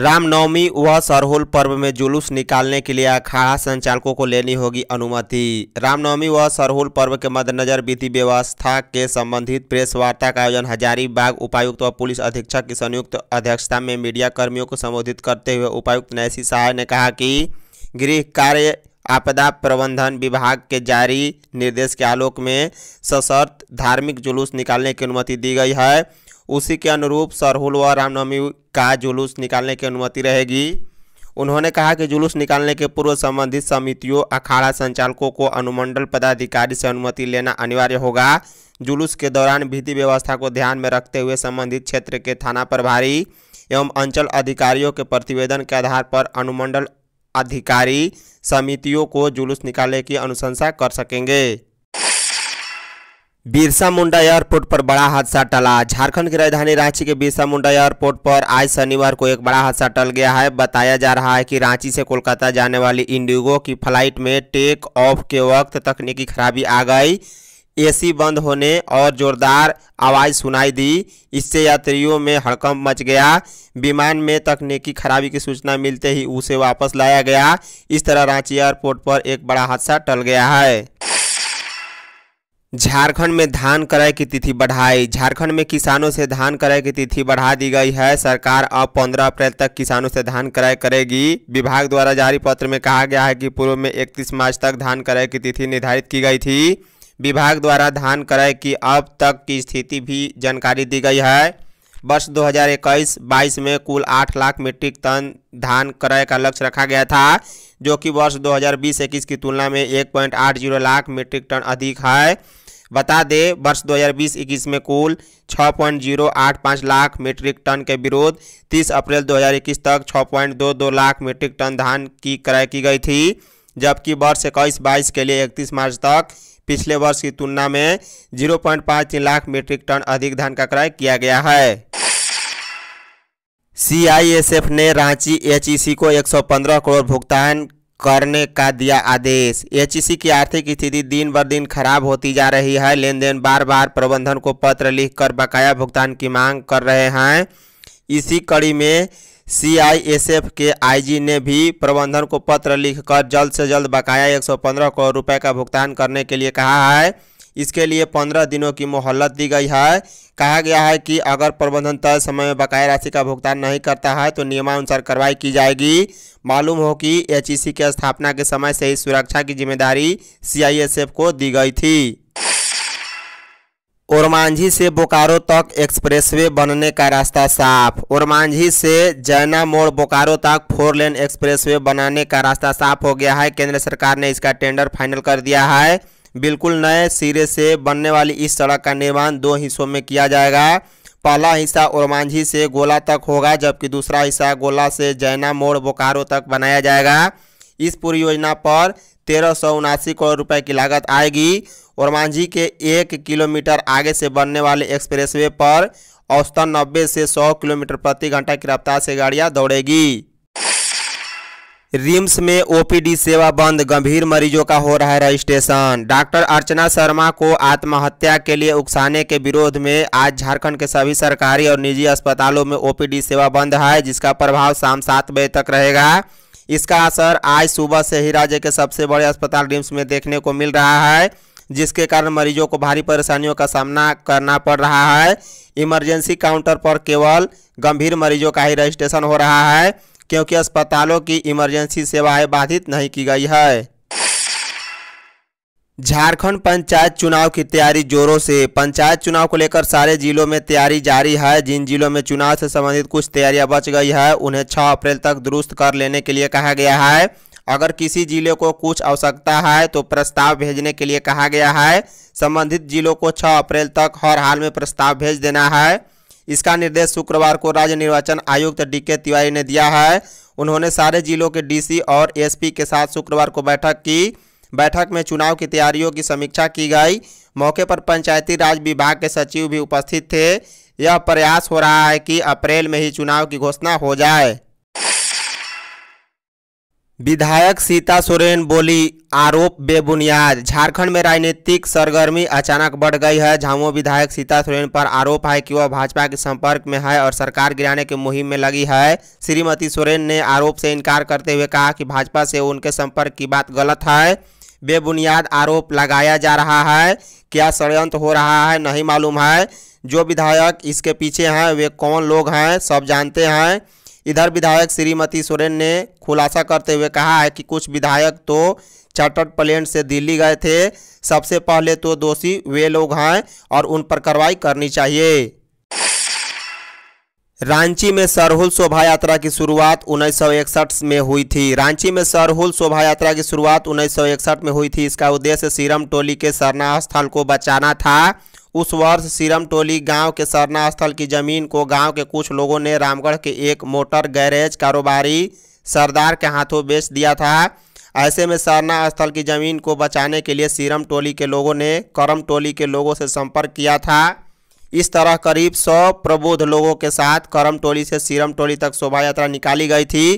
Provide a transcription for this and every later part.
रामनवमी व सरहुल पर्व में जुलूस निकालने के लिए अखाड़ा संचालकों को लेनी होगी अनुमति रामनवमी व सरहुल पर्व के मद्देनजर विधि व्यवस्था के संबंधित प्रेस वार्ता का आयोजन हजारीबाग उपायुक्त व पुलिस अधीक्षक की संयुक्त अध्यक्षता में मीडिया कर्मियों को संबोधित करते हुए उपायुक्त नैसी सहाय ने कहा कि गृह कार्य आपदा प्रबंधन विभाग के जारी निर्देश के आलोक में सशर्त धार्मिक जुलूस निकालने की अनुमति दी गई है उसी के अनुरूप सरहुल व रामनवमी का जुलूस निकालने की अनुमति रहेगी उन्होंने कहा कि जुलूस निकालने के पूर्व संबंधित समितियों अखाड़ा संचालकों को अनुमंडल पदाधिकारी से अनुमति लेना अनिवार्य होगा जुलूस के दौरान विधि व्यवस्था को ध्यान में रखते हुए संबंधित क्षेत्र के थाना प्रभारी एवं अंचल अधिकारियों के प्रतिवेदन के आधार पर अनुमंडल अधिकारी समितियों को जुलूस निकालने की अनुशंसा कर सकेंगे बिरसा मुंडा एयरपोर्ट पर बड़ा हादसा टला झारखंड की राजधानी रांची के बिरसा मुंडा एयरपोर्ट पर आज शनिवार को एक बड़ा हादसा टल गया है बताया जा रहा है कि रांची से कोलकाता जाने वाली इंडिगो की फ्लाइट में टेक ऑफ के वक्त तकनीकी खराबी आ गई एसी बंद होने और जोरदार आवाज़ सुनाई दी इससे यात्रियों में हड़कंप मच गया विमान में तकनीकी खराबी की सूचना मिलते ही उसे वापस लाया गया इस तरह रांची एयरपोर्ट पर एक बड़ा हादसा टल गया है झारखंड में धान क्रय की तिथि बढ़ाई झारखंड में किसानों से धान क्रय की तिथि बढ़ा दी गई है सरकार अब 15 अप्रैल तक किसानों से धान क्रय करेगी विभाग द्वारा जारी पत्र में कहा गया है कि पूर्व में 31 मार्च तक धान क्रय की तिथि निर्धारित की गई थी विभाग द्वारा धान क्रय की अब तक की स्थिति भी जानकारी दी गई है वर्ष दो हजार में कुल आठ लाख मीट्रिक टन धान क्रय का लक्ष्य रखा गया था जो कि वर्ष 2020-21 की तुलना में 1.80 लाख मीट्रिक टन अधिक है बता दें वर्ष 2020-21 में कुल 6.085 लाख मीट्रिक टन के विरोध 30 अप्रैल 2021 तक 6.22 लाख मीट्रिक टन धान की क्रय की गई थी जबकि वर्ष इक्कीस बाईस के लिए 31 मार्च तक पिछले वर्ष की तुलना में 0.53 लाख मीट्रिक टन अधिक धान का क्रय किया गया है सीआईएसएफ ने रांची एचईसी e को 115 करोड़ भुगतान करने का दिया आदेश एच e की आर्थिक स्थिति दिन ब दिन खराब होती जा रही है लेन देन बार बार प्रबंधन को पत्र लिखकर बकाया भुगतान की मांग कर रहे हैं इसी कड़ी में सीआईएसएफ के आईजी ने भी प्रबंधन को पत्र लिखकर जल्द से जल्द बकाया 115 करोड़ रुपए का भुगतान करने के लिए कहा है इसके लिए पंद्रह दिनों की मोहलत दी गई है कहा गया है कि अगर प्रबंधन तय समय में बकाया राशि का भुगतान नहीं करता है तो नियमानुसार कार्रवाई की जाएगी मालूम हो कि एच ई की स्थापना के समय से ही सुरक्षा की जिम्मेदारी सी को दी गई थी ओरमांझी से बोकारो तक एक्सप्रेसवे बनने का रास्ता साफ ओरमांझी से जैना मोड़ बोकारो तक फोर लेन एक्सप्रेसवे बनाने का रास्ता साफ हो गया है केंद्र सरकार ने इसका टेंडर फाइनल कर दिया है बिल्कुल नए सिरे से बनने वाली इस सड़क का निर्माण दो हिस्सों में किया जाएगा पहला हिस्सा ओरमांझी से गोला तक होगा जबकि दूसरा हिस्सा गोला से जैना मोड़ बोकारो तक बनाया जाएगा इस पूरी योजना पर तेरह सौ उनासी करोड़ रुपए की लागत आएगी ओरमांझी के एक किलोमीटर आगे से बनने वाले एक्सप्रेसवे पर औसतन नब्बे से सौ किलोमीटर प्रति घंटा की रफ्तार से गाड़ियाँ दौड़ेगी रिम्स में ओपीडी सेवा बंद गंभीर मरीजों का हो रहा है रजिस्ट्रेशन डॉक्टर अर्चना शर्मा को आत्महत्या के लिए उकसाने के विरोध में आज झारखंड के सभी सरकारी और निजी अस्पतालों में ओपीडी सेवा बंद है जिसका प्रभाव शाम सात बजे तक रहेगा इसका असर आज सुबह से ही राज्य के सबसे बड़े अस्पताल रिम्स में देखने को मिल रहा है जिसके कारण मरीजों को भारी परेशानियों का सामना करना पड़ रहा है इमरजेंसी काउंटर पर केवल गंभीर मरीजों का ही रजिस्ट्रेशन हो रहा है क्योंकि अस्पतालों की इमरजेंसी सेवाएं बाधित नहीं की गई है झारखंड पंचायत चुनाव की तैयारी जोरों से पंचायत चुनाव को लेकर सारे जिलों में तैयारी जारी है जिन जिलों में चुनाव से संबंधित कुछ तैयारियां बच गई है उन्हें 6 अप्रैल तक दुरुस्त कर लेने के लिए कहा गया है अगर किसी जिले को कुछ आवश्यकता है तो प्रस्ताव भेजने के लिए कहा गया है संबंधित जिलों को 6 अप्रैल तक हर हाल में प्रस्ताव भेज देना है इसका निर्देश शुक्रवार को राज्य निर्वाचन आयुक्त डी के तिवारी ने दिया है उन्होंने सारे जिलों के डीसी और एसपी के साथ शुक्रवार को बैठक की बैठक में चुनाव की तैयारियों की समीक्षा की गई मौके पर पंचायती राज विभाग के सचिव भी उपस्थित थे यह प्रयास हो रहा है कि अप्रैल में ही चुनाव की घोषणा हो जाए विधायक सीता सोरेन बोली आरोप बेबुनियाद झारखंड में राजनीतिक सरगर्मी अचानक बढ़ गई है झामुमो विधायक सीता सोरेन पर आरोप है कि वह भाजपा के संपर्क में है और सरकार गिराने की मुहिम में लगी है श्रीमती सोरेन ने आरोप से इनकार करते हुए कहा कि भाजपा से उनके संपर्क की बात गलत है बेबुनियाद आरोप लगाया जा रहा है क्या षडयंत्र हो रहा है नहीं मालूम है जो विधायक इसके पीछे हैं वे कौन लोग हैं सब जानते हैं इधर विधायक श्रीमती सोरेन ने खुलासा करते हुए कहा है कि कुछ विधायक तो चार्टर्ड प्लेन से दिल्ली गए थे सबसे पहले तो दोषी वे लोग हैं और उन पर कार्रवाई करनी चाहिए रांची में सरहुल शोभा यात्रा की शुरुआत 1961 में हुई थी रांची में सरहुल शोभा यात्रा की शुरुआत 1961 में हुई थी इसका उद्देश्य सीरम टोली के सरना स्थल को बचाना था उस वर्ष सिरमटोली गांव के सरना स्थल की जमीन को गांव के कुछ लोगों ने रामगढ़ के एक मोटर गैरेज कारोबारी सरदार के हाथों बेच दिया था ऐसे में सरना स्थल की जमीन को बचाने के लिए सीरम टोली के लोगों ने करम टोली के लोगों से संपर्क किया था इस तरह करीब सौ प्रबोध लोगों के साथ करम टोली से सीरम टोली तक शोभा यात्रा निकाली गई थी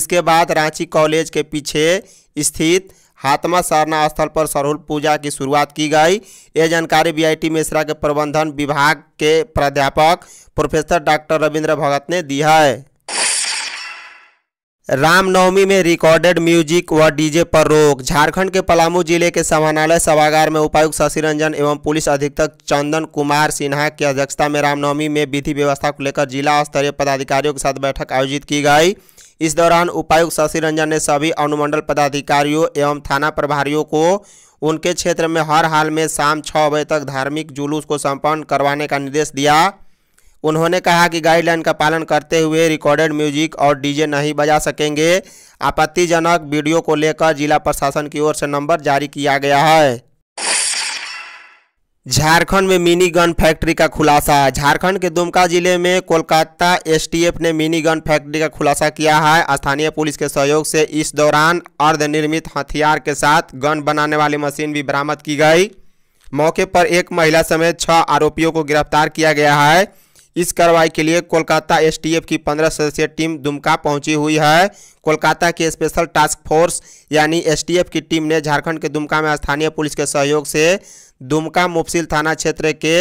इसके बाद रांची कॉलेज के पीछे स्थित हाथमा सरना स्थल पर सरहुल पूजा की शुरुआत की गई ये जानकारी बीआईटी मिश्रा के प्रबंधन विभाग के प्राध्यापक प्रोफेसर डॉक्टर रविंद्र भगत ने दी है रामनवमी में रिकॉर्डेड म्यूजिक व डीजे पर रोक झारखंड के पलामू जिले के समानालय सभागार में उपायुक्त शशि रंजन एवं पुलिस अधीक्षक चंदन कुमार सिन्हा की अध्यक्षता में रामनवमी में विधि व्यवस्था को लेकर जिला स्तरीय पदाधिकारियों के साथ बैठक आयोजित की गई इस दौरान उपायुक्त शशि रंजन ने सभी अनुमंडल पदाधिकारियों एवं थाना प्रभारियों को उनके क्षेत्र में हर हाल में शाम छः बजे तक धार्मिक जुलूस को सम्पन्न करवाने का निर्देश दिया उन्होंने कहा कि गाइडलाइन का पालन करते हुए रिकॉर्डेड म्यूजिक और डीजे नहीं बजा सकेंगे आपत्तिजनक वीडियो को लेकर जिला प्रशासन की ओर से नंबर जारी किया गया है झारखंड में मिनी गन फैक्ट्री का खुलासा झारखंड के दुमका जिले में कोलकाता एसटीएफ ने मिनी गन फैक्ट्री का खुलासा किया है स्थानीय पुलिस के सहयोग से इस दौरान अर्धनिर्मित हथियार के साथ गन बनाने वाली मशीन भी बरामद की गई मौके पर एक महिला समेत छह आरोपियों को गिरफ्तार किया गया है इस कार्रवाई के लिए कोलकाता एसटीएफ की पंद्रह सदस्यीय टीम दुमका पहुंची हुई है कोलकाता की स्पेशल टास्क फोर्स यानी एसटीएफ की टीम ने झारखंड के दुमका में स्थानीय पुलिस के सहयोग से दुमका मुफसिल थाना क्षेत्र के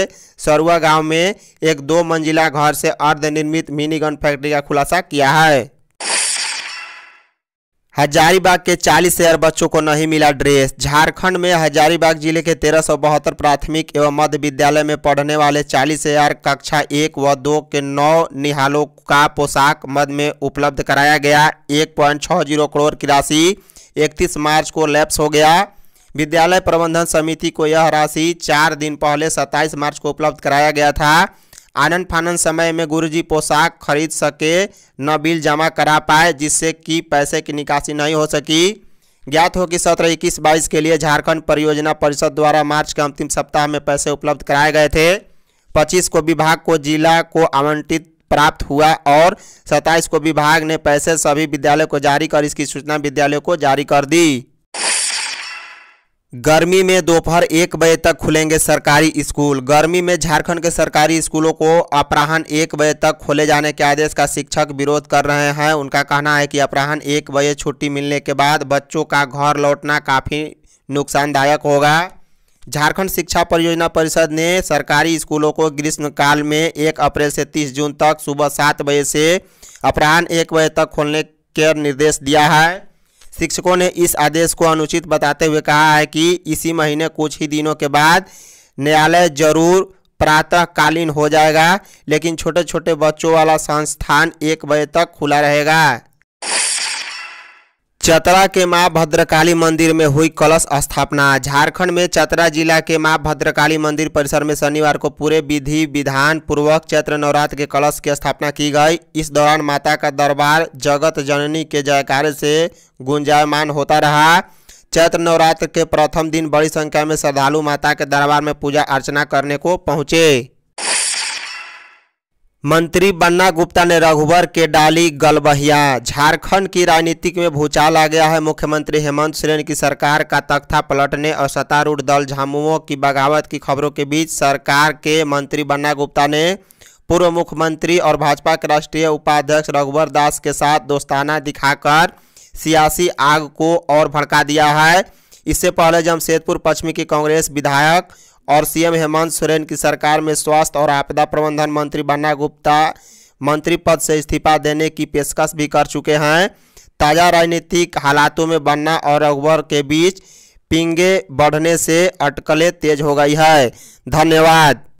सरुआ गांव में एक दो मंजिला घर से अर्धनिर्मित मिनी गन फैक्ट्री का खुलासा किया है हजारीबाग के 40 हजार बच्चों को नहीं मिला ड्रेस झारखंड में हजारीबाग जिले के तेरह प्राथमिक एवं मध्य विद्यालय में पढ़ने वाले 40 हजार कक्षा एक व दो के नौ निहालों का पोशाक मद में उपलब्ध कराया गया 1.60 करोड़ की राशि इकतीस मार्च को लैप्स हो गया विद्यालय प्रबंधन समिति को यह राशि चार दिन पहले सत्ताईस मार्च को उपलब्ध कराया गया था आनंद फानंद समय में गुरुजी पोशाक खरीद सके न बिल जमा करा पाए जिससे कि पैसे की निकासी नहीं हो सकी ज्ञात हो कि सत्रह इक्कीस बाईस के लिए झारखंड परियोजना परिषद द्वारा मार्च के अंतिम सप्ताह में पैसे उपलब्ध कराए गए थे पच्चीस को विभाग को जिला को आवंटित प्राप्त हुआ और सत्ताईस को विभाग ने पैसे सभी विद्यालय को जारी कर इसकी सूचना विद्यालय को जारी कर दी गर्मी में दोपहर एक बजे तक खुलेंगे सरकारी स्कूल गर्मी में झारखंड के सरकारी स्कूलों को अपराहन एक बजे तक खोले जाने के आदेश का शिक्षक विरोध कर रहे हैं उनका कहना है कि अपराहन एक बजे छुट्टी मिलने के बाद बच्चों का घर लौटना काफ़ी नुकसानदायक होगा झारखंड शिक्षा परियोजना परिषद ने सरकारी स्कूलों को ग्रीष्मकाल में एक अप्रैल से तीस जून तक सुबह सात बजे से अपराहन एक बजे तक खोलने के निर्देश दिया है शिक्षकों ने इस आदेश को अनुचित बताते हुए कहा है कि इसी महीने कुछ ही दिनों के बाद न्यायालय जरूर प्रातःकालीन हो जाएगा लेकिन छोटे छोटे बच्चों वाला संस्थान एक बजे तक खुला रहेगा चतरा के मां भद्रकाली मंदिर में हुई कलश स्थापना झारखंड में चतरा जिला के मां भद्रकाली मंदिर परिसर में शनिवार को पूरे विधि विधान पूर्वक चैत्र नवरात्र के कलश की स्थापना की गई इस दौरान माता का दरबार जगत जननी के जयकारे से गुंजायमान होता रहा चैत्र नवरात्र के प्रथम दिन बड़ी संख्या में श्रद्धालु माता के दरबार में पूजा अर्चना करने को पहुंचे मंत्री बन्ना गुप्ता ने रघुवर के डाली गलबहिया झारखंड की राजनीति में भूचाल आ गया है मुख्यमंत्री हेमंत सोरेन की सरकार का तख्ता पलटने और सत्तारूढ़ दल झामुओं की बगावत की खबरों के बीच सरकार के मंत्री बन्ना गुप्ता ने पूर्व मुख्यमंत्री और भाजपा के राष्ट्रीय उपाध्यक्ष रघुवर दास के साथ दोस्ताना दिखाकर सियासी आग को और भड़का दिया है इससे पहले जमशेदपुर पश्चिमी के कांग्रेस विधायक और सीएम हेमंत सोरेन की सरकार में स्वास्थ्य और आपदा प्रबंधन मंत्री बन्ना गुप्ता मंत्री पद से इस्तीफा देने की पेशकश भी कर चुके हैं ताज़ा राजनीतिक हालातों में बन्ना और अकबर के बीच पिंगे बढ़ने से अटकलें तेज हो गई है धन्यवाद